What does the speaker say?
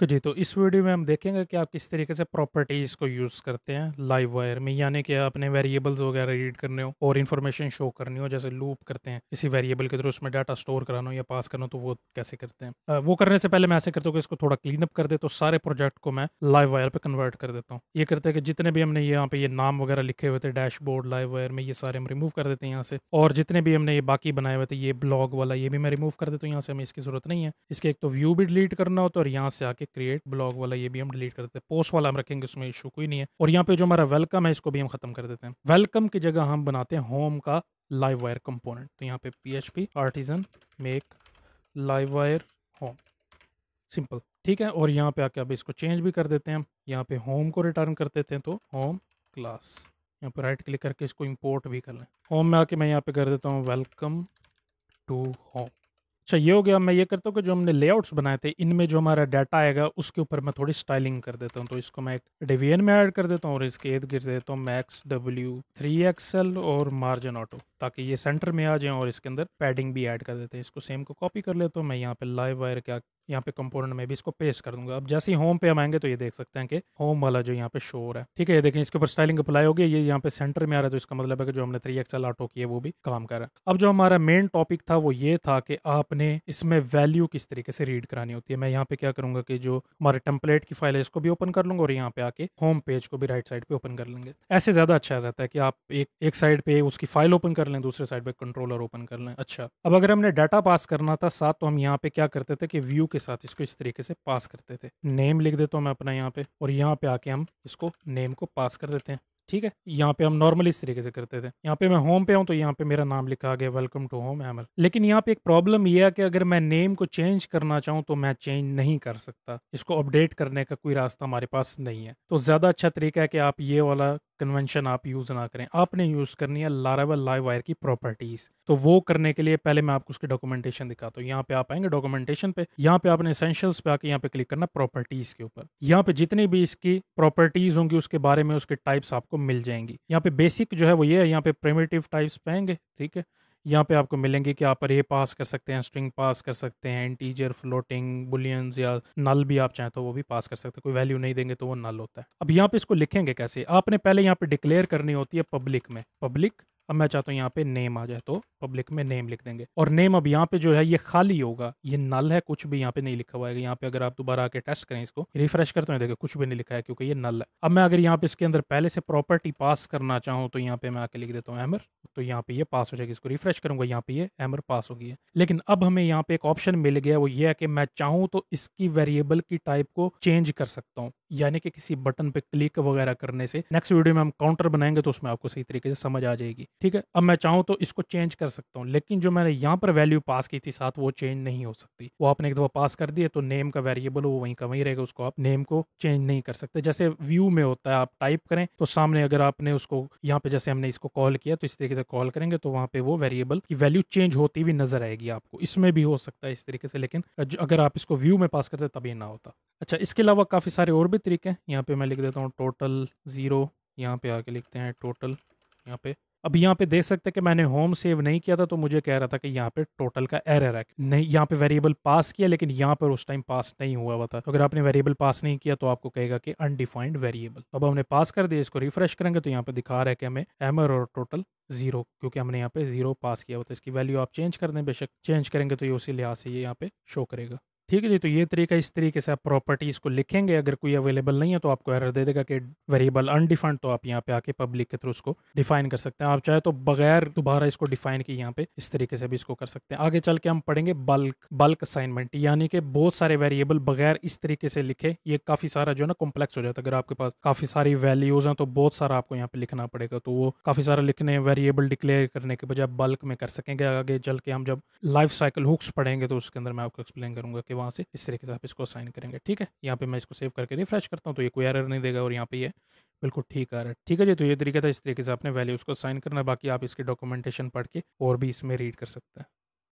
okay जी तो इस video में हम देखेंगे कि आप किस तरीके से प्रॉपर्टीज़ को यूज़ करते हैं लाइव वायर में यानी कि आपने वेरिएबल्स वगैरह रीड करने हो और इन्फॉर्मेशन शो करनी हो जैसे लूप करते हैं किसी वेरिएबल के थ्रू उसमें डाटा स्टोर कराना हो या पास करना हो तो वो कैसे करते हैं आ, वो करने से पहले मैं ऐसे करता हूँ कि इसको थोड़ा क्लीन अप कर दे तो सारे प्रोजेक्ट को मैं लाइव वायर पर कन्वर्ट कर देता हूँ ये करते हैं कि जितने भी हमने यहाँ पे ये नाम वगैरह लिखे हुए थे डैशबोर्ड लाइव वायर में ये सारे हम रिमूव कर देते हैं यहाँ से और जितने भी हमने ये बाकी बनाए हुए थे ये ब्लॉग वाला ये भी मैं रिमूव कर देता हूँ यहाँ से हमें इसकी जरूरत नहीं है इसके एक तो व्यू भी डिलीट करना हो तो और यहाँ से आके क्रिएट ब्लॉग वाला ये भी हम डिलीट कर देते हैं पोस्ट वाला हम रखेंगे उसमें इशू कोई नहीं है और यहाँ पे जो हमारा वेलकम है इसको भी हम खत्म कर देते हैं वेलकम की जगह हम बनाते हैं होम का लाइव वायर कंपोनेंट तो यहाँ पे P H P artisan make Livewire home simple ठीक है और यहाँ पे आके अब इसको चेंज भी कर देते हैं हम यहाँ पे होम को रिटर्न कर देते हैं तो होम क्लास यहाँ पर राइट क्लिक करके इसको इंपोर्ट भी कर लें होम में आके मैं यहाँ पे कर देता हूँ वेलकम टू होम अच्छा ये हो गया मैं ये करता हूँ कि जो हमने लेआउट्स बनाए थे इनमें जो हमारा डाटा आएगा उसके ऊपर मैं थोड़ी स्टाइलिंग कर देता हूँ तो इसको मैं एक डिवीजन में ऐड कर देता हूँ और इसके इर्द गिर्द देता हूँ मैक्स डब्ल्यू थ्री एक्सएल और मार्जिन ऑटो ताकि ये सेंटर में आ जाए और इसके अंदर पैडिंग भी ऐड कर देते हैं इसको सेम को कॉपी कर लेता हूँ मैं यहाँ पे लाइव वायर का यहाँ पे कंपोनेंट में भी इसको पेस्ट कर दूंगा अब जैसे ही होम पे हम आएंगे तो ये देख सकते हैं कि होम वाला जो यहाँ पे शोर है ठीक है ये देखें इसके ऊपर स्टाइलिंग अप्लाई होगी ये यहाँ पे सेंटर में आ रहा है तो इसका मतलब है कि जो हमने थ्री एक्सएल ऑटो किए वो भी काम कर रहा है अब जो हमारा मेन टॉपिक था वो ये था कि आपने इसमें वैल्यू किस तरीके से रीड करानी होती है मैं यहाँ पे क्या करूंगा कि जो हमारे टेम्पलेट की फाइल है इसको भी ओपन कर लूंगा और यहाँ पे आके होम पेज को भी राइट साइड पे ओपन कर लेंगे ऐसे ज्यादा अच्छा रहता है कि आप एक एक साइड पे उसकी फाइल ओपन कर लें दूसरे साइड पे कंट्रोलर ओपन कर लें अच्छा अब अगर हमने डाटा पास करना था साथ तो हम यहाँ पे क्या करते थे कि व्यू के साथ इसको इस तरीके से पास करते थे नेम लिख देता हूँ मैं अपना यहाँ पे और यहाँ पे आके हम इसको नेम को पास कर देते हैं ठीक है यहाँ पे हम नॉर्मल इस तरीके से करते थे यहाँ पे मैं होम पे हूँ तो यहाँ पे मेरा नाम लिखा गया वेलकम टू होम एमल लेकिन यहाँ पे एक प्रॉब्लम यह है कि अगर मैं नेम को चेंज करना चाहूँ तो मैं चेंज नहीं कर सकता इसको अपडेट करने का कोई रास्ता हमारे पास नहीं है तो ज़्यादा अच्छा तरीका है कि आप ये वाला कन्वेंशन आप यूज़ ना करें आपने यूज़ करनी है लारावल लाइव वायर की प्रॉपर्टीज़ तो वो करने के लिए पहले मैं आपको उसकी डॉक्यूमेंटेशन दिखाता हूँ यहाँ पे आप आएंगे डॉक्यूमेंटेशन पे यहाँ पे आपने एसेंशियल्स पे आके यहाँ पे क्लिक करना प्रॉपर्टीज़ के ऊपर यहाँ पे जितनी भी इसकी प्रॉपर्टीज़ होंगी उसके बारे में उसके टाइप्स आपको मिल जाएंगी यहाँ पे बेसिक जो है वो ये है यहाँ पे प्रेमेटिव टाइप्स पाएंगे ठीक है यहाँ पे आपको मिलेंगे कि आप रे पास कर सकते हैं स्ट्रिंग पास कर सकते हैं इंटीजर फ्लोटिंग बुलियंस या नल भी आप चाहें तो वो भी पास कर सकते हैं कोई वैल्यू नहीं देंगे तो वो नल होता है अब यहाँ पे इसको लिखेंगे कैसे आपने पहले यहाँ पे डिक्लेयर करनी होती है पब्लिक में पब्लिक अब मैं चाहता हूँ यहाँ पे नेम आ जाए तो पब्लिक में नेम लिख देंगे और नेम अब यहाँ पे जो है ये खाली होगा ये नल है कुछ भी यहाँ पे नहीं लिखा हुआ है यहाँ पे अगर आप दोबारा आके टेस्ट करें इसको रिफ्रेश करते हैं देखो कुछ भी नहीं लिखा है क्योंकि ये नल है अब मैं अगर यहाँ पे इसके अंदर पहले से प्रॉपर्टी पास करना चाहूँ तो यहाँ पे मैं आके लिख देता हूँ एमर तो यहाँ पे ये पास हो जाएगी इसको रिफ्रेश करूंगा यहाँ पे ये एमर पास होगी लेकिन अब हमें यहाँ पे एक ऑप्शन मिल गया वो ये है कि मैं चाहूँ तो इसकी वेरिएबल की टाइप को चेंज कर सकता हूँ यानी कि किसी बटन पे क्लिक वगैरह करने से नेक्स्ट वीडियो में हम काउंटर बनाएंगे तो उसमें आपको सही तरीके से समझ आ जाएगी ठीक है अब मैं चाहूँ तो इसको चेंज कर सकता हूँ लेकिन जो मैंने यहाँ पर वैल्यू पास की थी साथ वो चेंज नहीं हो सकती वो आपने एक दफा पास कर दिया तो नेम का वेरिएबल वो वहीं का वहीं रहेगा उसको आप नेम को चेंज नहीं कर सकते जैसे व्यू में होता है आप टाइप करें तो सामने अगर आपने उसको यहाँ पे जैसे हमने इसको कॉल किया तो इस तरीके से कॉल करेंगे तो वहाँ पे वो वेरिएबल की वैल्यू चेंज होती हुई नजर आएगी आपको इसमें भी हो सकता है इस तरीके से लेकिन अगर आप इसको व्यू में पास करते तभी ना होता अच्छा इसके अलावा काफ़ी सारे और भी तरीके हैं यहाँ पे मैं लिख देता हूँ टोटल ज़ीरो यहाँ पे आके लिखते हैं टोटल यहाँ पे अब यहाँ पे देख सकते हैं कि मैंने होम सेव नहीं किया था तो मुझे कह रहा था कि यहाँ पे टोटल का एरर है नहीं यहाँ पे वेरिएबल पास किया लेकिन यहाँ पर उस टाइम पास नहीं हुआ हुआ था तो अगर आपने वेरिएबल पास नहीं किया तो आपको कहेगा कि अनडिफाइंड वेरिएबल अब हमने पास कर दिया इसको रिफ्रेश करेंगे तो यहाँ पे दिखा रहा है कि हमें एमर और टोटल जीरो क्योंकि हमने यहाँ पे जीरो पास किया हुआ था इसकी वैल्यू आप चेंज कर दें बेशक चेंज करेंगे तो ये उसी लिहाज से ये यहाँ पे शो करेगा ठीक है जी तो ये तरीका इस तरीके से आप प्रॉपर्टीज़ को लिखेंगे अगर कोई अवेलेबल नहीं है तो आपको एरर दे देगा कि वेरिएबल अनडिफाइंड तो आप यहाँ पे आके पब्लिक के थ्रू उसको डिफाइन कर सकते हैं आप चाहे तो बगैर दोबारा इसको डिफाइन किए यहाँ पे इस तरीके से भी इसको कर सकते हैं आगे चल के हम पढ़ेंगे बल्क बल्क असाइनमेंट यानी कि बहुत सारे वेरिएबल बगैर इस तरीके से लिखे ये काफ़ी सारा जो है ना कॉम्प्लेक्स हो जाता है अगर आपके पास काफ़ी सारी वैल्यूज़ हैं तो बहुत सारा आपको यहाँ पे लिखना पड़ेगा तो वो काफ़ी सारा लिखने वेरिएबल डिक्लेयर करने के बजाय बल्क में कर सकेंगे आगे चल के हम जब लाइफ साइकिल हुक्स पढ़ेंगे तो उसके अंदर मैं आपको एक्सप्लेन करूँगा कि वहाँ से इस तरीके से आप इसको साइन करेंगे ठीक है यहाँ पे मैं इसको सेव करके रिफ्रेश करता हूँ तो ये कोई एरर नहीं देगा और यहाँ पे ये बिल्कुल ठीक आ रहा है ठीक है जी तो ये तरीका था इस तरीके से आपने वैल्यू उसको साइन करना बाकी आप इसके डॉक्यूमेंटेशन पढ़ के और भी इसमें रीड कर सकते हैं